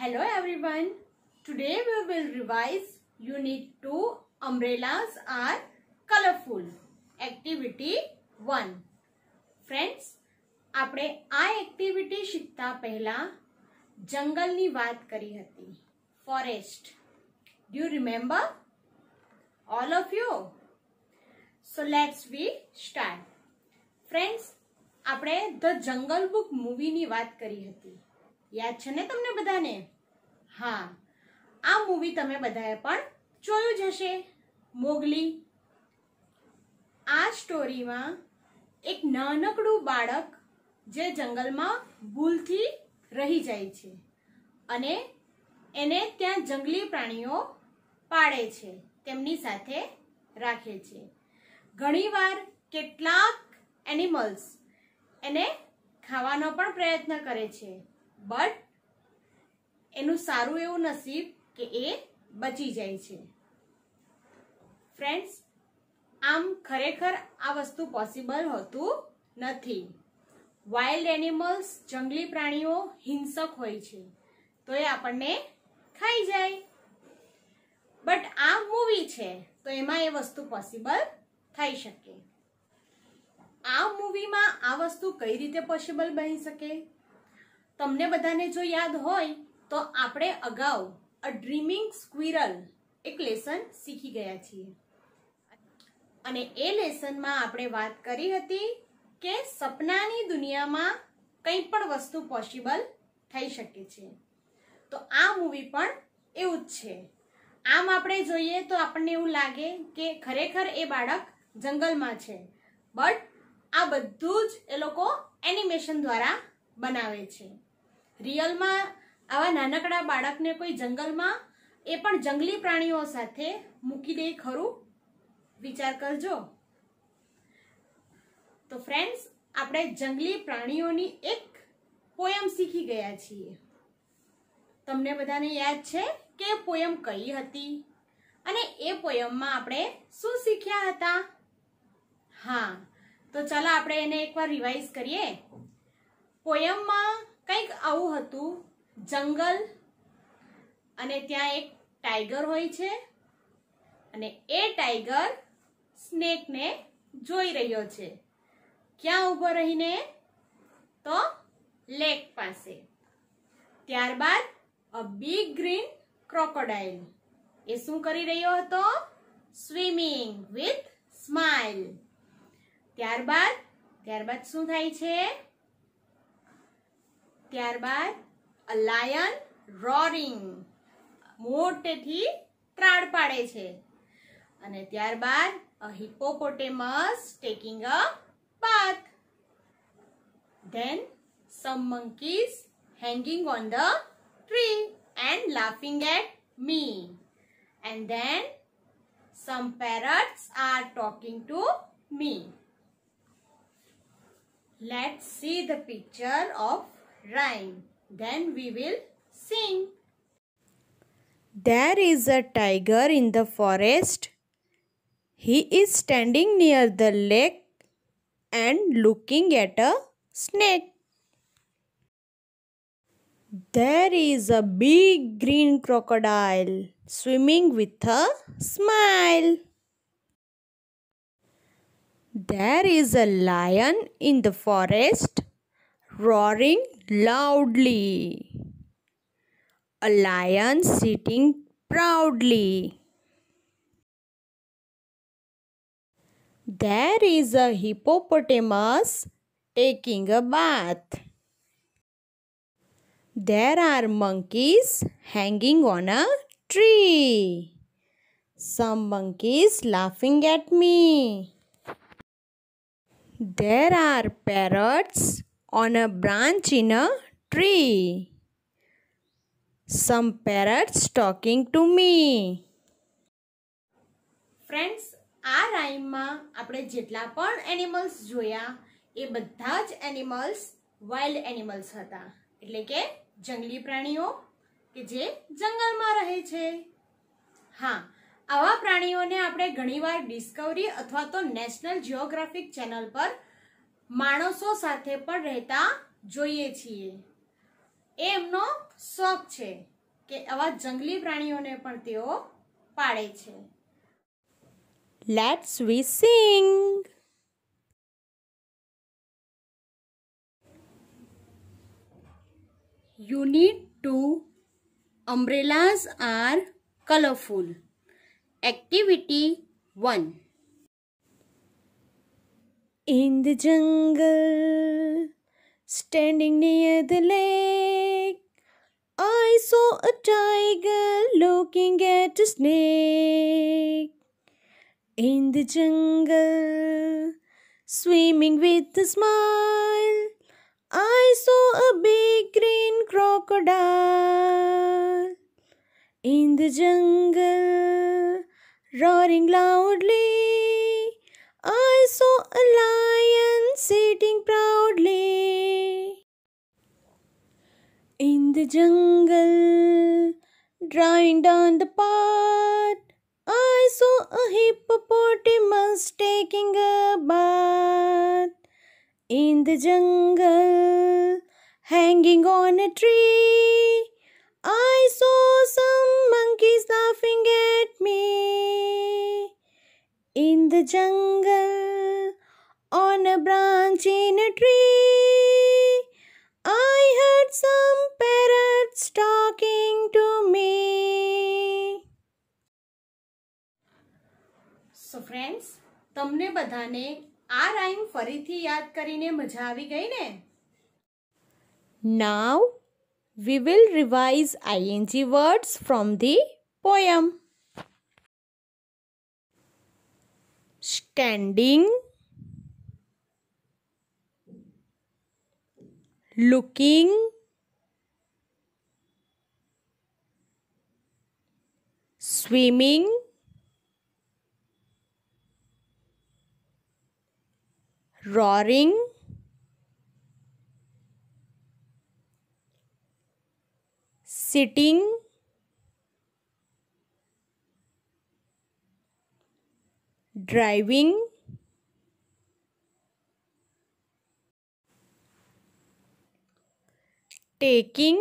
Hello everyone today we will revise you need two umbrellas are colourful activity 1 friends આપણે આ activity શਿੱતા પહેલા જંગલની વાત કરી હતી forest do remember all of you so let's be start friends આપણે ધ જંગલ બુક મૂવીની વાત કરી હતી યાદ છે ને તમને બધાને હા આ મૂવી તમે બધાએ પણ જોયું જ હશે મોગલી આ સ્ટોરીમાં એક નાનકડું બાળક જે જંગલમાં ભૂલથી રહી જાય છે અને એને ત્યાં જંગલી પ્રાણીઓ પાળે છે તેમની સાથે રાખે છે ઘણીવાર કેટલાક એનિમલ્સ એને ખાવાનો પણ પ્રયત્ન કરે છે બટ એનું સારું એવું નસીબ કે એ બચી જાય છે ફ્રેન્ડ્સ આમ ખરેખર આ વસ્તુ પોસિબલ હોતું નથી વાઇલ્ડ એનિમલ્સ જંગલી પ્રાણીઓ હિંસક હોય છે તો એ આપણને ખાઈ જાય બટ આ મૂવી છે તો એમાં એ વસ્તુ પોસિબલ થઈ શકે આ મૂવીમાં આ વસ્તુ કઈ રીતે પોસિબલ બની શકે તમને બધાને જો યાદ હોય તો આપણે અગાઉ અ ડ્રીમિંગ સ્ક્વિરલ એક લેસન શીખી ગયા છીએ અને એ લેસનમાં આપણે વાત કરી હતી કે સપનાની દુનિયામાં કંઈ પણ વસ્તુ પોસિબલ થઈ શકે છે તો આ મૂવી પણ એવું જ છે આમ આપણે જોઈએ તો આપણને એવું લાગે કે ખરેખર એ બાળક જંગલમાં છે બટ આ બધું જ એ લોકો એનિમેશન દ્વારા બનાવે છે રિયલમાં આવા નાનકડા બાળકને કોઈ જંગલમાં એ પણ જંગલી પ્રાણીઓ સાથે મૂકી દે ખરું વિચાર કરજો તો ફ્રેન્ડ્સ આપણે જંગલી પ્રાણીઓની એક પોયમ શીખી ગયા છીએ તમને બધાને યાદ છે કે પોયમ કઈ હતી અને એ પોયમમાં આપણે શું શીખ્યા હતા હા તો ચાલો આપણે એને એકવાર રિવાઇઝ કરીએ પોયમમાં કંઈક આવું હતું જંગલ અને ત્યાં એક ટાઈગર હોય છે અને એ ટાઈગર સ્નેકને જોઈ રહ્યો છે ક્યાં ઊભો રહીને તો લેક પાસે ત્યારબાદ અ બિગ ગ્રીન ક્રોકોડાઇલ એ શું કરી રહ્યો હતો સ્વિમિંગ વિથ સ્માઇલ ત્યારબાદ ત્યારબાદ શું થાય છે ત્યારબાદ અ લાયન રોરિંગ મોટેથી ત્રાડ પાડે છે અને ત્યારબાદ a hippopotamus taking a bath then some monkeys hanging on the tree and laughing at me and then some parrots are talking to me let's see the picture of rhyme. Then we will sing. There is a tiger in the forest. He is standing near the lake and looking at a snake. There is a big green crocodile swimming with a smile. There is a lion in the forest roaring loudly. A lion sitting proudly. There is a hippopotamus taking a bath. There are monkeys hanging on a tree. Some monkeys laughing at me. There are parrots on a branch in a tree. Some parrots talking to me. Friends આ રાઈમમાં આપણે જેટલા પણ animals જોયા એ બધા જ animals wild animals હતા એટલે કે જંગલી પ્રાણીઓ કે જે જંગલમાં રહે છે હા આવા પ્રાણીઓને આપણે ઘણીવાર ડિસ્કવરી અથવા તો નેશનલ જિયોગ્રાફિક ચેનલ પર માણસો સાથે પણ રહેતા જોઈએ છીએ એ એમનો શોખ છે કે આવા જંગલી પ્રાણીઓને પણ તેઓ પાળે છે let's we sing you need two umbrellas are colorful activity In the jungle, standing near the lake, I saw a tiger looking at a snake. In the jungle, swimming with a smile, I saw a big green crocodile. In the jungle, roaring loudly, I saw a lion proudly. In the jungle, drawing down the path, I saw a hippopotamus taking a bath. In the jungle, hanging on a tree, I saw some monkeys laughing at me. In the jungle, on a branch in a tree. I heard some parrots talking to me. So, friends, તમને બધાને આ rhyme ફરીથી યાદ કરીને મજા આવી ગઈ ને Now we will revise ing words from the poem. Standing looking swimming roaring sitting driving taking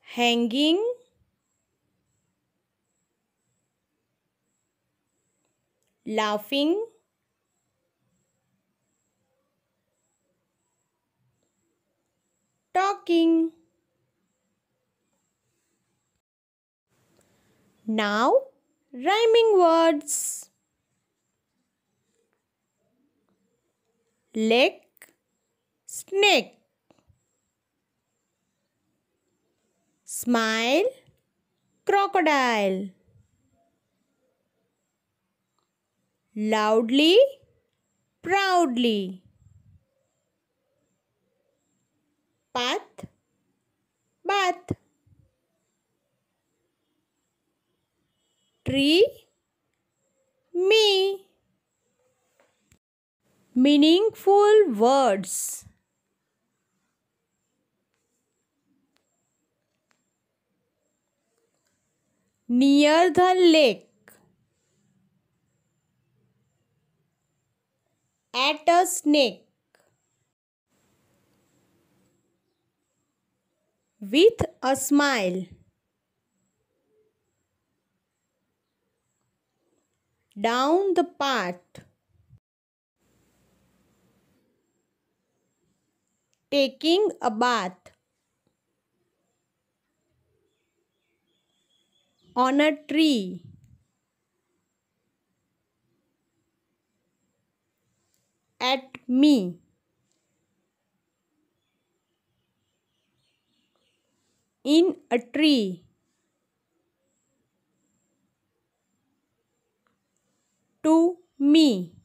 hanging laughing talking now rhyming words leg snake smile crocodile loudly proudly path bath tree me meaningful words. Near the lake. At a snake. With a smile. Down the path. taking a bath on a tree at me in a tree to me